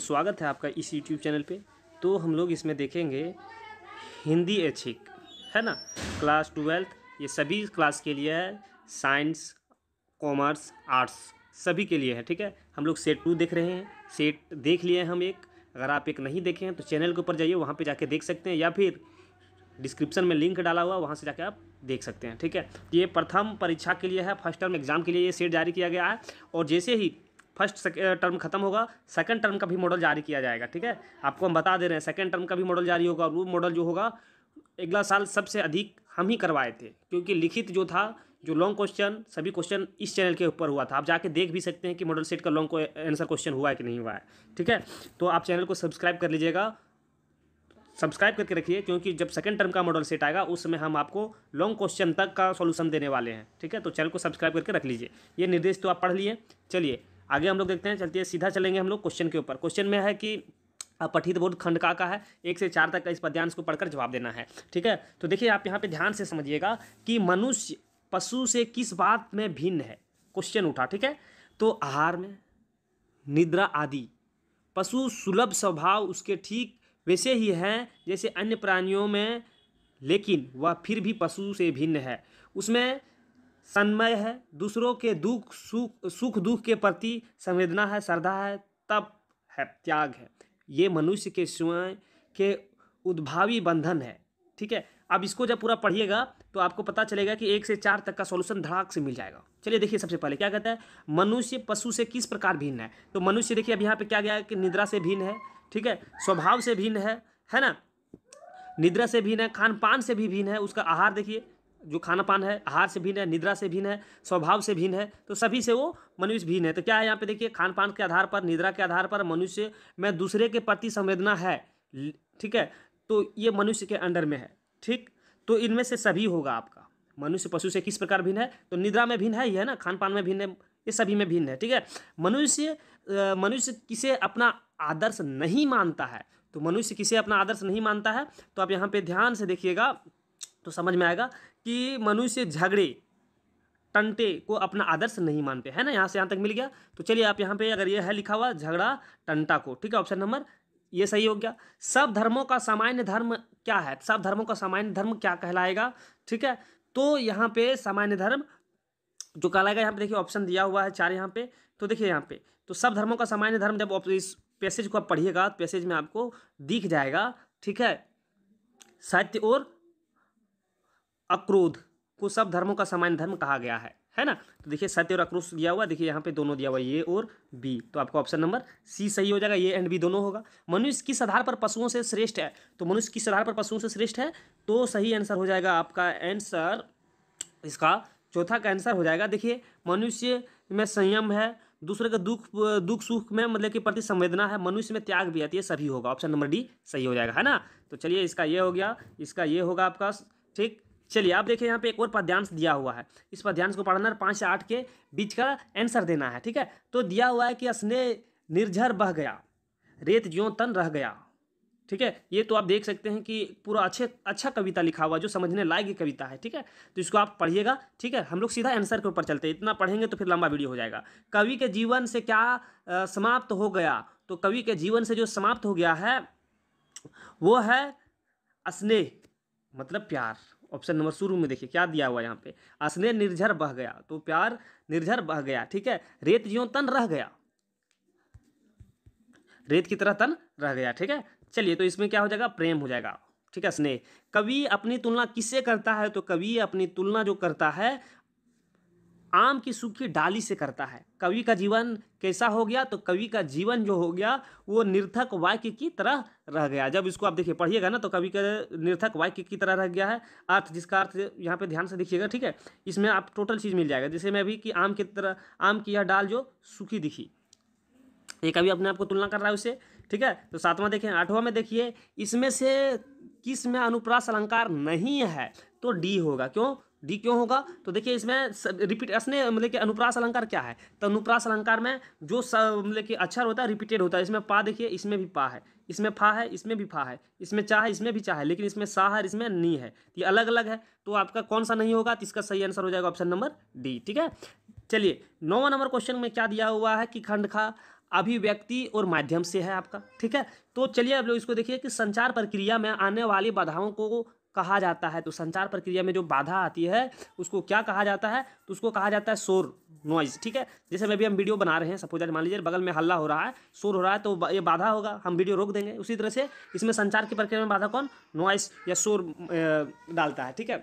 तो स्वागत है आपका इस यूट्यूब चैनल पे तो हम लोग इसमें देखेंगे हिंदी ऐच्छिक है ना क्लास ट्वेल्थ ये सभी क्लास के लिए है साइंस कॉमर्स आर्ट्स सभी के लिए है ठीक है हम लोग सेट टू देख रहे हैं सेट देख लिए हैं हम एक अगर आप एक नहीं देखे हैं तो चैनल के ऊपर जाइए वहाँ पर जाके देख सकते हैं या फिर डिस्क्रिप्शन में लिंक डाला हुआ वहाँ से जाके आप देख सकते हैं ठीक है ये प्रथम परीक्षा के लिए है फर्स्ट टर्म एग्ज़ाम के लिए ये सेट जारी किया गया है और जैसे ही फर्स्ट टर्म खत्म होगा सेकंड टर्म का भी मॉडल जारी किया जाएगा ठीक है आपको हम बता दे रहे हैं सेकंड टर्म का भी मॉडल जारी होगा और वो मॉडल जो होगा अगला साल सबसे अधिक हम ही करवाए थे क्योंकि लिखित जो था जो लॉन्ग क्वेश्चन सभी क्वेश्चन इस चैनल के ऊपर हुआ था आप जाके देख भी सकते हैं कि मॉडल सेट का लॉन्ग आंसर क्वेश्चन हुआ है कि नहीं हुआ है ठीक है तो आप चैनल को सब्सक्राइब कर लीजिएगा सब्सक्राइब करके रखिए क्योंकि जब सेकंड टर्म का मॉडल सेट आएगा उस समय हम आपको लॉन्ग क्वेश्चन तक का सॉल्यूशन देने वाले हैं ठीक है तो चैनल को सब्सक्राइब करके रख लीजिए ये निर्देश तो आप पढ़ लिए चलिए आगे हम लोग देखते हैं चलते हैं सीधा चलेंगे हम लोग क्वेश्चन के ऊपर क्वेश्चन में है कि पठित बोध खंड का का है एक से चार तक का इस पद्यांश को पढ़कर जवाब देना है ठीक है तो देखिए आप यहाँ पे ध्यान से समझिएगा कि मनुष्य पशु से किस बात में भिन्न है क्वेश्चन उठा ठीक है तो आहार में निद्रा आदि पशु सुलभ स्वभाव उसके ठीक वैसे ही हैं जैसे अन्य प्राणियों में लेकिन वह फिर भी पशु से भिन्न है उसमें सन्मय है दूसरों के दुख सुख सुख दुख के प्रति संवेदना है श्रद्धा है तप है त्याग है ये मनुष्य के स्वयं के उद्भावी बंधन है ठीक है अब इसको जब पूरा पढ़िएगा तो आपको पता चलेगा कि एक से चार तक का सॉल्यूशन धड़ाक से मिल जाएगा चलिए देखिए सबसे पहले क्या कहता है मनुष्य पशु से किस प्रकार भिन्न है तो मनुष्य देखिए अब यहाँ पे क्या गया कि निद्रा से भिन्न है ठीक है स्वभाव से भिन्न है है ना निद्रा से भिन्न है खान पान से भी भिन्न है उसका आहार देखिए जो खाना पान है आहार से भिन्न है निद्रा से भिन्न है स्वभाव से भिन्न है तो सभी से वो मनुष्य भिन्न है तो क्या है यहाँ पे देखिए खान पान के आधार पर निद्रा के आधार पर मनुष्य में दूसरे के प्रति संवेदना है ठीक है तो ये मनुष्य के अंडर में है ठीक तो इनमें से सभी होगा आपका मनुष्य पशु से किस प्रकार भिन्न है तो निद्रा में भिन्न है ही है ना खान पान में भिन्न है ये सभी में भिन्न है ठीक है मनुष्य मनुष्य किसे अपना आदर्श नहीं मानता है तो मनुष्य किसे अपना आदर्श नहीं मानता है तो आप यहाँ पे ध्यान से देखिएगा तो समझ में आएगा कि मनुष्य झगड़े टंटे को अपना आदर्श नहीं मानते है ना यहाँ से यहाँ तक मिल गया तो चलिए आप यहाँ पे अगर ये है लिखा हुआ झगड़ा टंटा को ठीक है ऑप्शन नंबर ये सही हो गया सब धर्मों का सामान्य धर्म क्या है सब धर्मों का सामान्य धर्म क्या कहलाएगा ठीक है तो यहाँ पे सामान्य धर्म जो कहलाएगा यहाँ पे देखिए ऑप्शन दिया हुआ है चार यहाँ पे तो देखिए यहाँ पे तो सब धर्मों का सामान्य धर्म जब इस पैसेज को आप पढ़िएगा पैसेज तो में आपको दिख जाएगा ठीक है साहित्य और अक्रोध को सब धर्मों का सामान्य धर्म कहा गया है है ना तो देखिए सत्य और अक्रोश दिया हुआ देखिए यहाँ पे दोनों दिया हुआ ये और बी तो आपका ऑप्शन नंबर सी सही हो जाएगा ये एंड बी दोनों होगा मनुष्य किस आधार पर पशुओं से श्रेष्ठ है तो मनुष्य किस आधार पर पशुओं से श्रेष्ठ है तो सही आंसर हो जाएगा आपका आंसर इसका चौथा का आंसर हो जाएगा देखिए मनुष्य में संयम है दूसरे का दुख दुख सुख में मतलब के प्रति संवेदना है मनुष्य में त्याग भी आती है सभी होगा ऑप्शन नंबर डी सही हो जाएगा है ना तो चलिए इसका ये हो गया इसका ये होगा आपका ठीक चलिए आप देखिए यहाँ पे एक और पद्यांश दिया हुआ है इस पद्यांश को पढ़ना पाँच से आठ के बीच का आंसर देना है ठीक है तो दिया हुआ है कि स्नेह निर्झर बह गया रेत ज्यो तन रह गया ठीक है ये तो आप देख सकते हैं कि पूरा अच्छे अच्छा कविता लिखा हुआ जो समझने लायक कविता है ठीक है तो इसको आप पढ़िएगा ठीक है हम लोग सीधा आंसर के ऊपर चलते हैं इतना पढ़ेंगे तो फिर लंबा वीडियो हो जाएगा कवि के जीवन से क्या आ, समाप्त हो गया तो कवि के जीवन से जो समाप्त हो गया है वो है स्नेह मतलब प्यार ऑप्शन नंबर शुरू में देखिए क्या दिया हुआ यहाँ पे असने निर्झर बह गया तो प्यार निर्झर बह गया ठीक है रेत जो तन रह गया रेत की तरह तन रह गया ठीक है चलिए तो इसमें क्या हो जाएगा प्रेम हो जाएगा ठीक है स्नेह कवि अपनी तुलना किससे करता है तो कवि अपनी तुलना जो करता है आम की सूखी डाली से करता है कवि का जीवन कैसा हो गया तो कवि का जीवन जो हो गया वो निर्थक वाक्य की तरह रह गया जब इसको आप देखिए पढ़िएगा ना तो कवि का निर्थक वाक्य की तरह रह गया है अर्थ जिसका अर्थ यहाँ पे ध्यान से देखिएगा ठीक है इसमें आप टोटल चीज़ मिल जाएगा जैसे मैं अभी कि आम की तरह आम की यह डाल जो सूखी दिखी ये कवि अपने आप को तुलना कर रहा है उससे ठीक है तो सातवां देखें आठवां में देखिए इसमें से किस में अनुप्रास अलंकार नहीं है तो डी होगा क्यों डी क्यों होगा तो देखिए इसमें रिपीट इसने मतलब कि अनुप्रास अलंकार क्या है तो अनुप्रास अलंकार में जो मतलब कि अक्षर होता है रिपीटेड होता है इसमें पा देखिए इसमें भी पा है इसमें फा है इसमें भी फा है इसमें चाह है इसमें भी चाह है लेकिन इसमें सा है इसमें नी है ये अलग अलग है तो आपका कौन सा नहीं होगा तो इसका सही आंसर हो जाएगा ऑप्शन नंबर डी ठीक है चलिए नौवा नंबर क्वेश्चन में क्या दिया हुआ है कि खंड खा अभिव्यक्ति और माध्यम से है आपका ठीक है तो चलिए आप लोग इसको देखिए कि संचार प्रक्रिया में आने वाली बाधाओं को कहा जाता है तो संचार प्रक्रिया में जो बाधा आती है उसको क्या कहा जाता है तो उसको कहा जाता है शोर नॉइज ठीक है जैसे मैं भी हम वीडियो बना रहे हैं सपोज मान लीजिए बगल में हल्ला हो रहा है शोर हो रहा है तो ये बाधा होगा हम वीडियो रोक देंगे उसी तरह से इसमें संचार की प्रक्रिया में बाधा कौन नॉइस या शोर डालता है ठीक है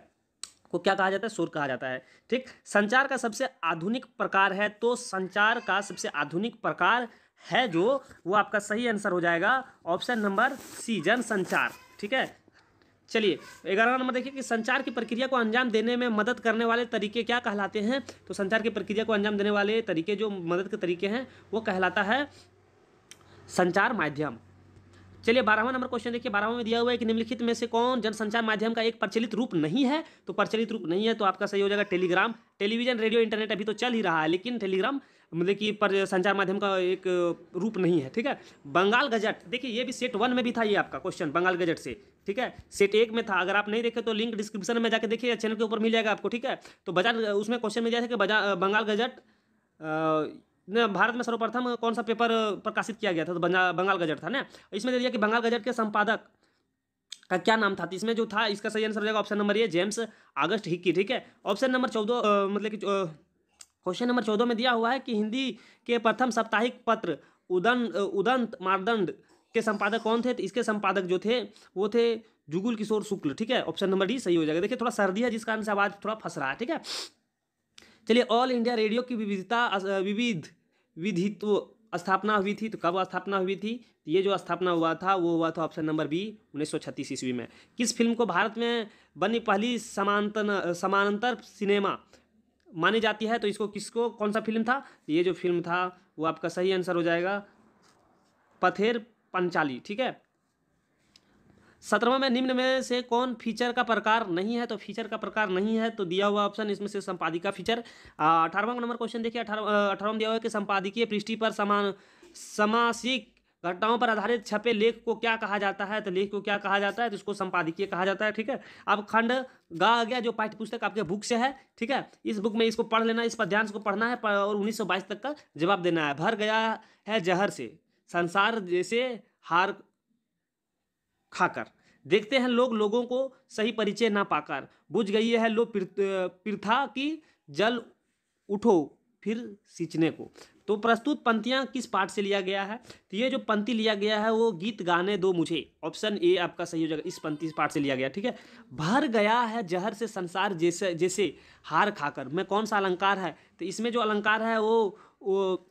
को क्या कहा जाता है शोर कहा जाता है ठीक संचार का सबसे आधुनिक प्रकार है तो संचार का सबसे आधुनिक प्रकार है जो वो आपका सही आंसर हो जाएगा ऑप्शन नंबर सी जन संचार ठीक है चलिए ग्यारह नंबर देखिए कि संचार की प्रक्रिया को अंजाम देने में मदद करने वाले तरीके क्या कहलाते हैं तो संचार की प्रक्रिया को अंजाम देने वाले तरीके जो मदद के तरीके हैं वो कहलाता है संचार माध्यम चलिए बारहवां नंबर क्वेश्चन देखिए बारहवां में दिया हुआ है कि निम्नलिखित में से कौन जनसंचार माध्यम का एक प्रचलित रूप नहीं है तो प्रचलित रूप नहीं है तो आपका सही हो जाएगा टेलीग्राम टेलीविजन रेडियो इंटरनेट अभी तो चल ही रहा है लेकिन टेलीग्राम मतलब कि पर संचार माध्यम का एक रूप नहीं है ठीक है बंगाल गजट देखिए ये भी सेट वन में भी था ये आपका क्वेश्चन बंगाल गजट से ठीक है सेट एक में था अगर आप नहीं देखे तो लिंक डिस्क्रिप्शन में जाकर देखिए चैनल के ऊपर मिल जाएगा आपको ठीक है तो बजाज उसमें क्वेश्चन मिल जाएगा कि बंगाल गजट भारत में सर्वप्रथम कौन सा पेपर प्रकाशित किया गया था तो बंगाल गजट था ना तो इसमें दे दिया कि बंगाल गजट के संपादक का क्या नाम था तो इसमें जो था इसका सही आंसर हो जाएगा ऑप्शन नंबर ये जेम्स अगस्त हिक्की ठीक है ऑप्शन नंबर चौदह मतलब कि क्वेश्चन नंबर चौदह में दिया हुआ है कि हिंदी के प्रथम साप्ताहिक पत्र उदन उदंत मारदंड के संपादक कौन थे तो इसके संपादक जो थे वो थे जुगुल किशोर शुक्ल ठीक है ऑप्शन नंबर डी सही हो जाएगा देखिए थोड़ा सर्दी है जिस कारण से आवाज़ थोड़ा फंस रहा है ठीक है चलिए ऑल इंडिया रेडियो की विविधता विविध विधित्व स्थापना हुई थी तो कब स्थापना हुई थी तो ये जो स्थापना हुआ था वो हुआ था ऑप्शन नंबर बी छत्तीस ईस्वी में किस फिल्म को भारत में बनी पहली समांतर समानांतर सिनेमा मानी जाती है तो इसको किसको कौन सा फिल्म था ये जो फिल्म था वो आपका सही आंसर हो जाएगा पथेर पंचाली ठीक है सत्रहवा में निम्न में से कौन फीचर का प्रकार नहीं है तो फीचर का प्रकार नहीं है तो दिया हुआ ऑप्शन इसमें से संपादिका फीचर अठारहवा नंबर क्वेश्चन देखिए अठारह अठारहवा दिया हुआ है कि संपादकीय पृष्ठी पर समान समासिक घटनाओं पर आधारित छपे लेख को क्या कहा जाता है तो लेख को क्या कहा जाता है तो इसको संपादकीय कहा जाता है ठीक है अब खंड गा आ गया जो पाठ्य पुस्तक आपके बुक से है ठीक है इस बुक में इसको पढ़ लेना इस पर ध्यान को पढ़ना है और उन्नीस तक का जवाब देना है भर गया है जहर से संसार जैसे हार खाकर देखते हैं लोग लोगों को सही परिचय ना पाकर बुझ गई है लो प्रथा की जल उठो फिर सींचने को तो प्रस्तुत पंक्तियाँ किस पाठ से लिया गया है तो ये जो पंक्ति लिया गया है वो गीत गाने दो मुझे ऑप्शन ए आपका सही हो जाएगा इस पंक्ति पाठ से लिया गया ठीक है भर गया है जहर से संसार जैसे जैसे हार खाकर मैं कौन सा अलंकार है तो इसमें जो अलंकार है वो, वो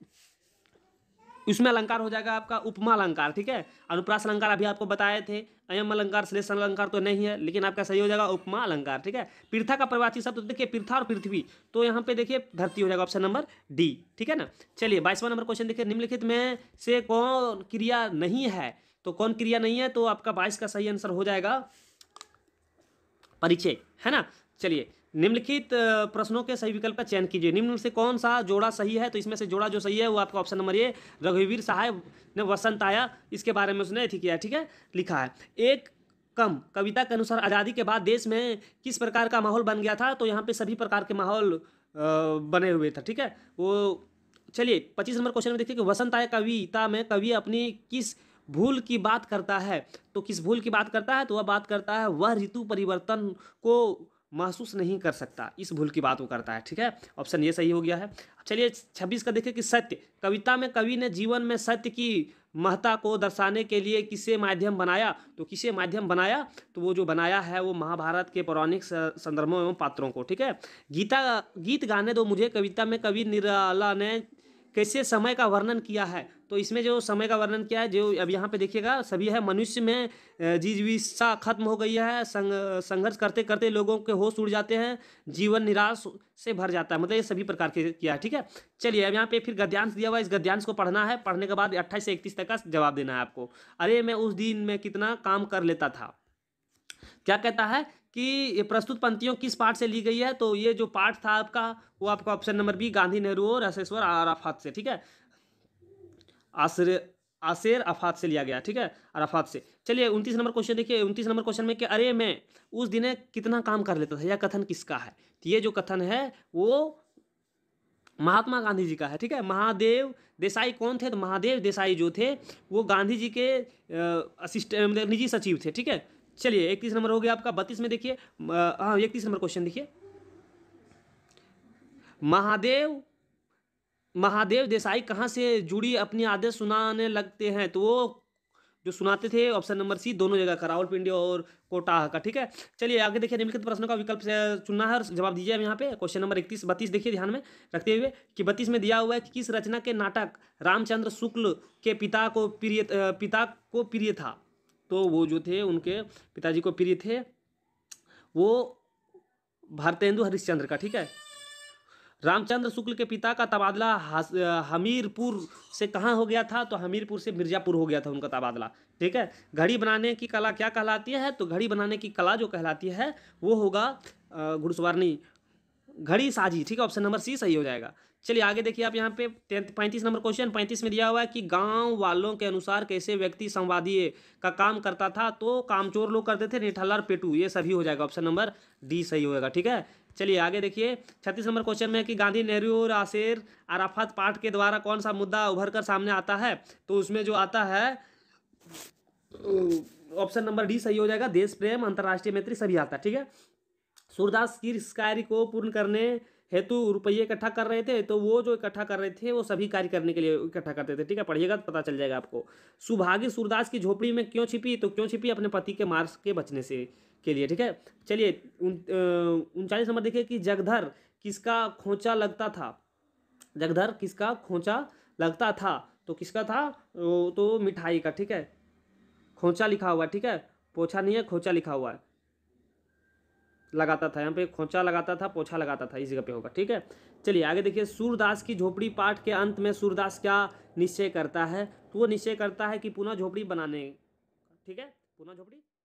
उसमें अलंकार हो जाएगा आपका उपमा अलंकार ठीक है अनुप्रास अलंकार अभी आपको बताए थे अयम अलंकार श्लेष अलंकार तो नहीं है लेकिन आपका सही हो जाएगा उपमा अलंकार ठीक है पृथा का प्रवाची शब्द तो देखिए पृथा और पृथ्वी तो यहाँ पे देखिए धरती हो जाएगा ऑप्शन नंबर डी ठीक है ना चलिए बाईसवा नंबर क्वेश्चन देखिए निम्नलिखित में से कौन क्रिया नहीं है तो कौन क्रिया नहीं है तो आपका बाईस का सही आंसर हो जाएगा परिचय है ना चलिए निम्नलिखित प्रश्नों के सही विकल्प का चयन कीजिए निम्न से कौन सा जोड़ा सही है तो इसमें से जोड़ा जो सही है वो आपका ऑप्शन नंबर ए रघुवीर सहाय ने वसंत आया इसके बारे में उसने अथी किया ठीक है लिखा है एक कम कविता के अनुसार आज़ादी के बाद देश में किस प्रकार का माहौल बन गया था तो यहाँ पे सभी प्रकार के माहौल बने हुए थे ठीक है वो चलिए पच्चीस नंबर क्वेश्चन में देखिए कि वसंत आय कविता में कवि अपनी किस भूल की बात करता है तो किस भूल की बात करता है तो वह बात करता है वह ऋतु परिवर्तन को महसूस नहीं कर सकता इस भूल की बात वो करता है ठीक है ऑप्शन ये सही हो गया है चलिए छब्बीस का देखिए कि सत्य कविता में कवि ने जीवन में सत्य की महता को दर्शाने के लिए किसे माध्यम बनाया तो किसे माध्यम बनाया तो वो जो बनाया है वो महाभारत के पौराणिक संदर्भों एवं पात्रों को ठीक है गीता गीत गाने दो मुझे कविता में कवि निराला ने कैसे समय का वर्णन किया है तो इसमें जो समय का वर्णन किया है जो अब यहाँ पे देखिएगा सभी है मनुष्य में जीविशा खत्म हो गई है संग, संघर्ष करते करते लोगों के होश उड़ जाते हैं जीवन निराश से भर जाता है मतलब ये सभी प्रकार के किया है ठीक है चलिए अब यहाँ पे फिर गद्यांश दिया हुआ इस गद्यांश को पढ़ना है पढ़ने के बाद अट्ठाईस से इकतीस तक का जवाब देना है आपको अरे मैं उस दिन में कितना काम कर लेता था क्या कहता है कि प्रस्तुत पंक्तियों किस पार्ट से ली गई है तो ये जो पार्ट था आपका वो आपका option number B Gandhi Nehru और असेश्वर अराफात से ठीक है आसर आशेर अफात से लिया गया ठीक है अराफात से चलिए उनतीस नंबर क्वेश्चन देखिए उनतीस नंबर क्वेश्चन में कि अरे मैं उस दिन कितना काम कर लेता था यह कथन किसका है तो ये जो कथन है वो महात्मा गांधी जी का है ठीक है महादेव देसाई कौन थे तो महादेव देसाई जो थे वो गांधी जी के असिस्टेंट निजी सचिव थे ठीक है चलिए इकतीस नंबर हो गया आपका बत्तीस में देखिए हाँ इकतीस नंबर क्वेश्चन देखिए महादेव महादेव देसाई कहाँ से जुड़ी अपने आदेश सुनाने लगते हैं तो वो जो सुनाते थे ऑप्शन नंबर सी दोनों जगह का राहुल पिंडी और कोटा का ठीक है चलिए आगे देखिए निम्नलिखित प्रश्नों का विकल्प चुनना है और जवाब दीजिए अब यहाँ पे क्वेश्चन नंबर इकतीस बत्तीस देखिए ध्यान में रखते हुए कि बत्तीस में दिया हुआ है कि किस रचना के नाटक रामचंद्र शुक्ल के पिता को प्रिय पिता को प्रिय था तो वो जो थे उनके पिताजी को प्रिय थे वो भारतेंदु हरिश्चंद्र का ठीक है रामचंद्र शुक्ल के पिता का तबादला हमीरपुर से कहाँ हो गया था तो हमीरपुर से मिर्जापुर हो गया था उनका तबादला ठीक है घड़ी बनाने की कला क्या कहलाती है तो घड़ी बनाने की कला जो कहलाती है वो होगा घुड़सवारनी घड़ी साजी ठीक है ऑप्शन नंबर सी सही हो जाएगा चलिए आगे देखिए आप यहाँ पे पैंतीस नंबर क्वेश्चन पैंतीस में दिया हुआ है कि गांव वालों के अनुसार कैसे व्यक्ति संवादीय का काम करता था तो कामचोर लोग करते थे निठल्ला पेटू ये सभी हो जाएगा ऑप्शन नंबर डी सही होगा ठीक है चलिए आगे देखिए छत्तीस नंबर क्वेश्चन में कि गांधी नेहरू और आशेर अराफात पाठ के द्वारा कौन सा मुद्दा उभर कर सामने आता है तो उसमें जो आता है ऑप्शन नंबर डी सही हो जाएगा देश प्रेम अंतर्राष्ट्रीय मैत्री सभी आता है ठीक है सूरदास की कार्य को पूर्ण करने हेतु रुपये इकट्ठा कर रहे थे तो वो जो इकट्ठा कर रहे थे वो सभी कार्य करने के लिए इकट्ठा करते थे ठीक है पढ़िएगा तो पता चल जाएगा आपको सुभागी सूरदास की झोपड़ी में क्यों छिपी तो क्यों छिपी अपने पति के मार्स के बचने से के लिए ठीक है चलिए उनचालीस नंबर देखिए कि जगधर किसका खोचा लगता था जगधर किसका खोचा लगता था तो किसका था तो मिठाई का ठीक है खोचा लिखा हुआ ठीक है पोछा नहीं है खोचा लिखा हुआ है लगाता था यहाँ पे खोचा लगाता था पोछा लगाता था इस जगह पे होगा ठीक है चलिए आगे देखिए सूरदास की झोपड़ी पाठ के अंत में सूरदास क्या निश्चय करता है तो वो निश्चय करता है कि पुनः झोपड़ी बनाने ठीक है पुनः झोपड़ी